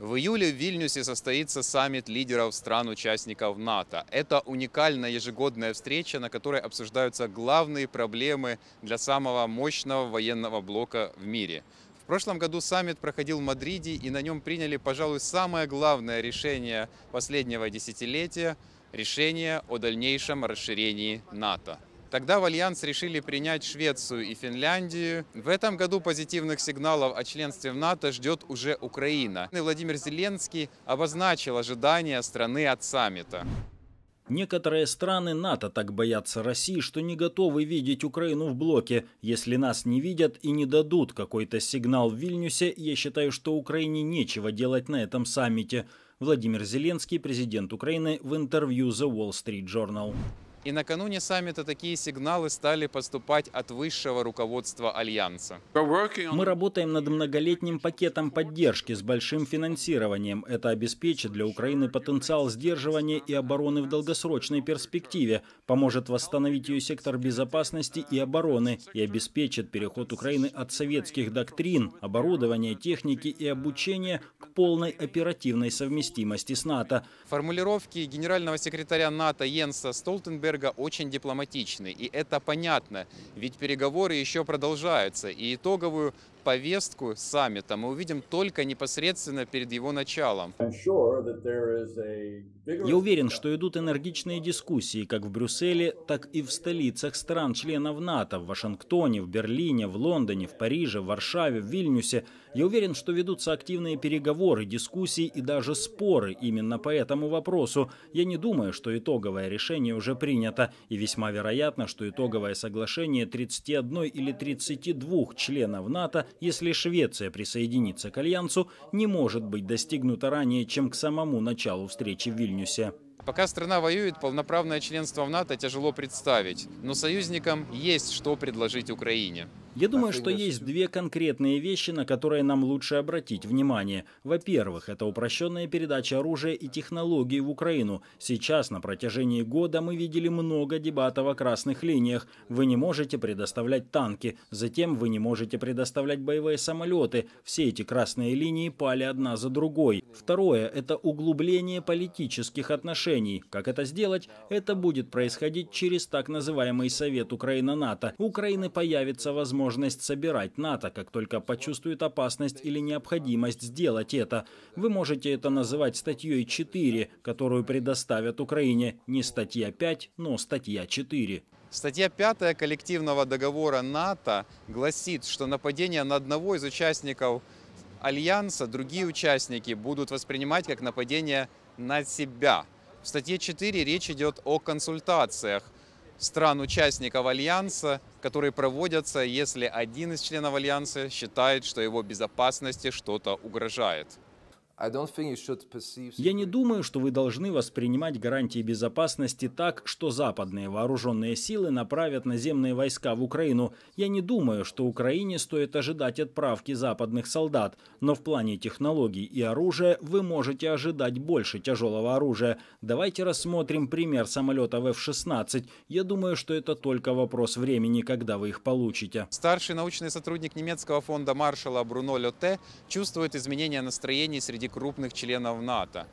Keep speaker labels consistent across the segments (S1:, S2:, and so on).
S1: В июле в Вильнюсе состоится саммит лидеров стран-участников НАТО. Это уникальная ежегодная встреча, на которой обсуждаются главные проблемы для самого мощного военного блока в мире. В прошлом году саммит проходил в Мадриде, и на нем приняли, пожалуй, самое главное решение последнего десятилетия – решение о дальнейшем расширении НАТО. Тогда в Альянс решили принять Швецию и Финляндию. В этом году позитивных сигналов о членстве в НАТО ждет уже Украина. И Владимир Зеленский обозначил ожидания страны от саммита.
S2: Некоторые страны НАТО так боятся России, что не готовы видеть Украину в блоке. Если нас не видят и не дадут какой-то сигнал в Вильнюсе, я считаю, что Украине нечего делать на этом саммите. Владимир Зеленский, президент Украины, в интервью The Wall Street Journal.
S1: И накануне саммита такие сигналы стали поступать от высшего руководства
S2: Альянса.
S1: Мы
S2: работаем над многолетним пакетом поддержки с большим финансированием. Это обеспечит для Украины потенциал сдерживания и обороны в долгосрочной перспективе, поможет восстановить ее сектор безопасности и обороны и обеспечит переход Украины от советских доктрин, оборудования, техники и обучения к полной оперативной совместимости с НАТО. Формулировки генерального секретаря НАТО Йенса
S1: Столтенберга Зандерберга очень дипломатичны, и это понятно, ведь переговоры еще продолжаются, и итоговую повестку саммита мы увидим только непосредственно перед его
S2: началом. Я уверен, что идут энергичные дискуссии как в Брюсселе, так и в столицах стран-членов НАТО, в Вашингтоне, в Берлине, в Лондоне, в Париже, в Варшаве, в Вильнюсе. Я уверен, что ведутся активные переговоры, дискуссии и даже споры именно по этому вопросу. Я не думаю, что итоговое решение уже принято, и весьма вероятно, что итоговое соглашение 31 или 32 членов НАТО если Швеция присоединится к Альянсу, не может быть достигнута ранее, чем к самому началу встречи в Вильнюсе.
S1: Пока страна воюет, полноправное членство в НАТО тяжело представить, но союзникам есть что предложить Украине.
S2: Я думаю, что есть две конкретные вещи, на которые нам лучше обратить внимание. Во-первых, это упрощенная передача оружия и технологий в Украину. Сейчас на протяжении года мы видели много дебатов о красных линиях. Вы не можете предоставлять танки, затем вы не можете предоставлять боевые самолеты. Все эти красные линии пали одна за другой. Второе, это углубление политических отношений решений. Как это сделать? Это будет происходить через так называемый Совет Украина-НАТО. У Украины появится возможность собирать НАТО, как только почувствует опасность или необходимость сделать это. Вы можете это называть статьей 4, которую предоставят Украине. Не статья 5, но статья 4. Статья 5 коллективного договора НАТО
S1: гласит, что нападение на одного из участников Альянса другие участники будут воспринимать как нападение на себя. В статье 4 речь идет о консультациях стран-участников Альянса, которые проводятся, если один из членов Альянса считает, что его безопасности что-то угрожает.
S2: Я не думаю, что вы должны воспринимать гарантии безопасности так, что западные вооруженные силы направят наземные войска в Украину. Я не думаю, что Украине стоит ожидать отправки западных солдат, но в плане технологий и оружия вы можете ожидать больше тяжелого оружия. Давайте рассмотрим пример самолета F-16. Я думаю, что это только вопрос времени, когда вы их получите. Старший
S1: научный сотрудник немецкого фонда маршала Бруно Лёте чувствует изменения настроений среди крупных членов НАТО.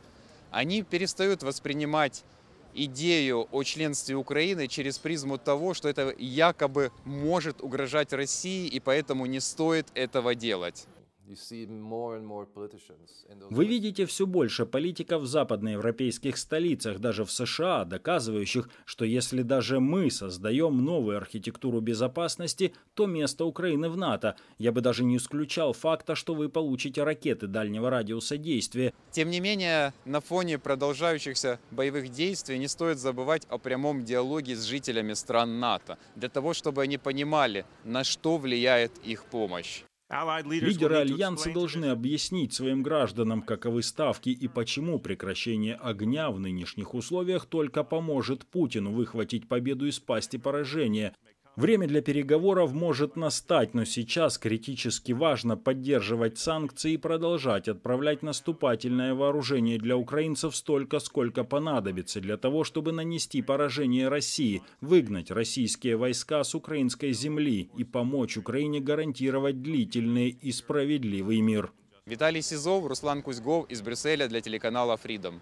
S1: Они перестают воспринимать идею о членстве Украины через призму того, что это якобы может угрожать России и поэтому не стоит этого делать. Вы
S2: видите все больше политиков в западноевропейских столицах, даже в США, доказывающих, что если даже мы создаем новую архитектуру безопасности, то место Украины в НАТО. Я бы даже не исключал факта, что вы получите ракеты дальнего радиуса действия. Тем не менее, на фоне продолжающихся боевых действий не стоит забывать о
S1: прямом диалоге с жителями стран НАТО, для того, чтобы они понимали, на что влияет их помощь. Лидеры Альянса
S2: должны объяснить своим гражданам, каковы ставки и почему прекращение огня в нынешних условиях только поможет Путину выхватить победу из пасти поражения, Время для переговоров может настать, но сейчас критически важно поддерживать санкции и продолжать отправлять наступательное вооружение для украинцев столько, сколько понадобится для того, чтобы нанести поражение России, выгнать российские войска с украинской земли и помочь Украине гарантировать длительный и справедливый мир. Виталий Сизов, Руслан Кузьгов
S1: из Брюсселя для телеканала
S2: Freedom.